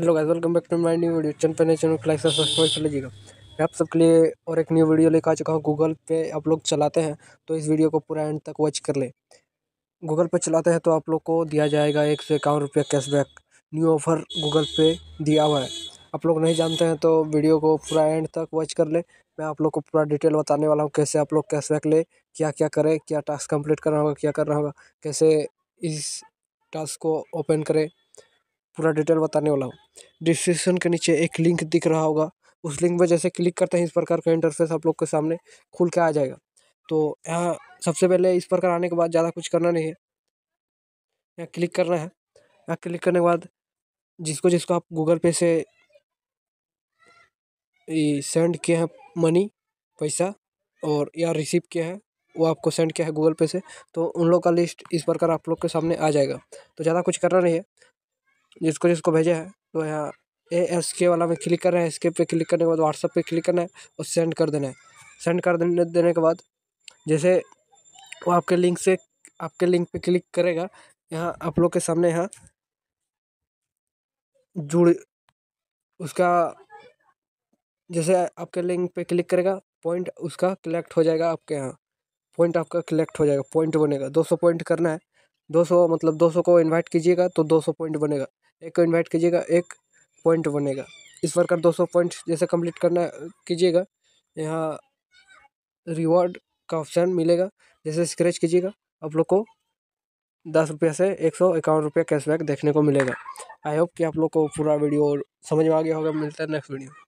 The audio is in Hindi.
hello guys welcome back to my new video channel पे नए चैनल को लाइक सब्सक्राइब कर लीजिएगा मैं आप सबके लिए और एक न्यू वीडियो लेकर आ चुका हूँ गूगल पे आप लोग चलाते हैं तो इस वीडियो को पूरा एंड तक वॉच कर ले गूगल पे चलाते हैं तो आप लोग को दिया जाएगा एक सौ इक्यावन रुपया कैशबैक न्यू ऑफर गूगल पे दिया हुआ है आप लोग नहीं जानते हैं तो वीडियो को पूरा एंड तक वॉच कर ले मैं आप लोग को पूरा डिटेल बताने वाला हूँ कैसे आप लोग कैशबैक ले क्या क्या करें क्या टास्क कम्प्लीट करना होगा क्या करना होगा कैसे इस टास्क को ओपन करें पूरा डिटेल बताने वाला हूँ डिस्क्रिप्शन के नीचे एक लिंक दिख रहा होगा उस लिंक पर जैसे क्लिक करते हैं इस प्रकार का इंटरफेस आप लोग के सामने खुल के आ जाएगा तो यहाँ सबसे पहले इस प्रकार आने के बाद ज़्यादा कुछ करना नहीं है यहाँ क्लिक करना है यहाँ क्लिक करने के बाद जिसको जिसको आप गूगल पे से सेंड किए हैं मनी पैसा और या रिसीव किए हैं वो आपको सेंड किया है गूगल पे से तो उन लोग का लिस्ट इस प्रकार आप लोग के सामने आ जाएगा तो ज़्यादा कुछ करना नहीं है जिसको जिसको भेजे हैं तो यहाँ ए एस के वाला में क्लिक करना है एस के पे क्लिक करने के बाद व्हाट्सअप पे क्लिक करना है और सेंड कर देना है सेंड कर देने देने के बाद जैसे वो आपके लिंक से आपके लिंक पे क्लिक करेगा यहाँ आप लोग के सामने यहाँ जुड़ उसका जैसे आपके लिंक पे क्लिक करेगा पॉइंट उसका कलेक्ट हो जाएगा आपके यहाँ पॉइंट आपका कलेक्ट हो जाएगा पॉइंट बनेगा दो पॉइंट करना है दो मतलब दो को इन्वाइट कीजिएगा तो दो पॉइंट बनेगा एक को इन्वाइट कीजिएगा एक पॉइंट बनेगा इस वर्कर दो सौ पॉइंट जैसे कंप्लीट करना कीजिएगा यहाँ रिवॉर्ड का ऑप्शन मिलेगा जैसे स्क्रैच कीजिएगा आप लोग को दस रुपये से एक सौ इक्यावन रुपये कैशबैक देखने को मिलेगा आई होप कि आप लोग को पूरा वीडियो समझ में आ गया होगा मिलता है नेक्स्ट वीडियो